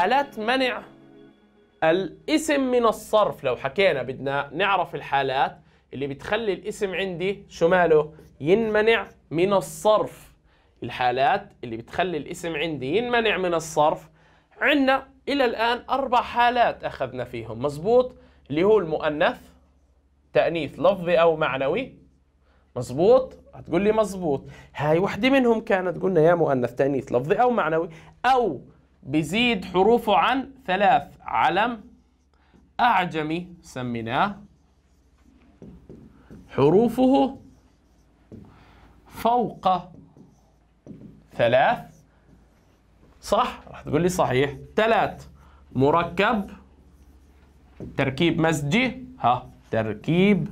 حالات منع الاسم من الصرف لو حكينا بدنا نعرف الحالات اللي بتخلي الاسم عندي شو ماله ينمنع من الصرف الحالات اللي بتخلي الاسم عندي ينمنع من الصرف عندنا إلى الآن أربع حالات أخذنا فيهم مزبوط اللي هو المؤنث تأنيث لفظي أو معنوي مزبوط هتقول لي مزبوط هاي وحده منهم كانت قلنا يا مؤنث تأنيث لفظي أو معنوي أو بزيد حروفه عن ثلاث علم أعجمي سميناه حروفه فوق ثلاث صح راح تقول لي صحيح ثلاث مركب تركيب مزجي ها تركيب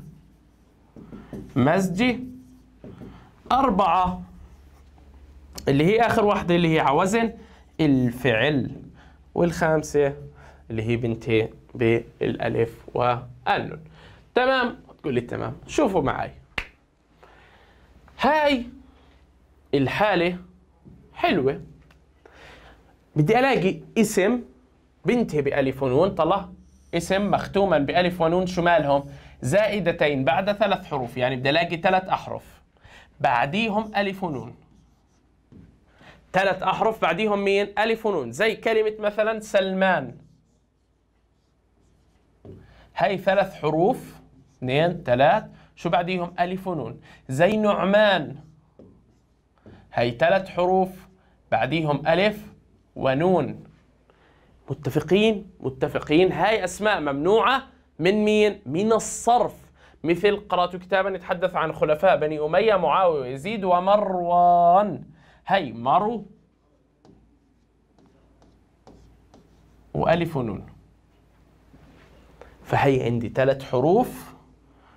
مزجي أربعة اللي هي آخر واحدة اللي هي على وزن الفعل والخامسة اللي هي بنتي بالألف والنون تمام تقول لي تمام شوفوا معي هاي الحالة حلوة بدي ألاقي اسم بنتي بألف ونون طلع اسم مختوما بألف ونون شو مالهم زائدتين بعد ثلاث حروف يعني بدي ألاقي ثلاث أحرف بعديهم ألف ونون ثلاث أحرف بعديهم مين؟ ألف ونون زي كلمة مثلا سلمان هاي ثلاث حروف اثنين ثلاث شو بعديهم ألف ونون زي نعمان هاي ثلاث حروف بعديهم ألف ونون متفقين متفقين هاي أسماء ممنوعة من مين؟ من الصرف مثل قرأت كتابا يتحدث عن خلفاء بني أمية معاوية ويزيد ومروان مرو وألف ونون فهي عندي ثلاث حروف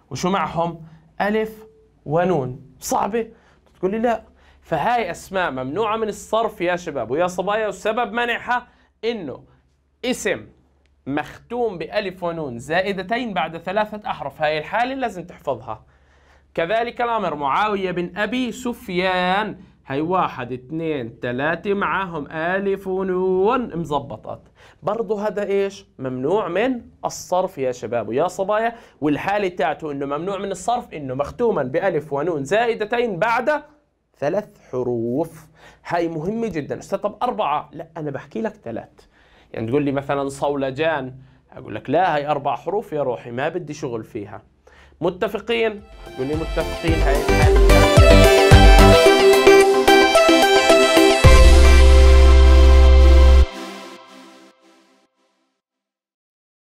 وشو معهم ألف ونون صعبة تقول لي لا فهاي أسماء ممنوعة من الصرف يا شباب ويا صبايا والسبب منعها إنه اسم مختوم بألف ونون زائدتين بعد ثلاثة أحرف هاي الحالة لازم تحفظها كذلك الأمر معاوية بن أبي سفيان هي واحد اثنين ثلاثة معاهم ألف ونون مزبطات برضه هذا إيش؟ ممنوع من الصرف يا شباب ويا صبايا والحالة تاعته إنه ممنوع من الصرف إنه مختوما بألف ونون زائدتين بعد ثلاث حروف هاي مهمة جدا أستاذ طب أربعة لا أنا بحكي لك ثلاث يعني تقول لي مثلا صولجان أقول لك لا هاي أربع حروف يا روحي ما بدي شغل فيها متفقين؟ تقول لي متفقين هاي الحالة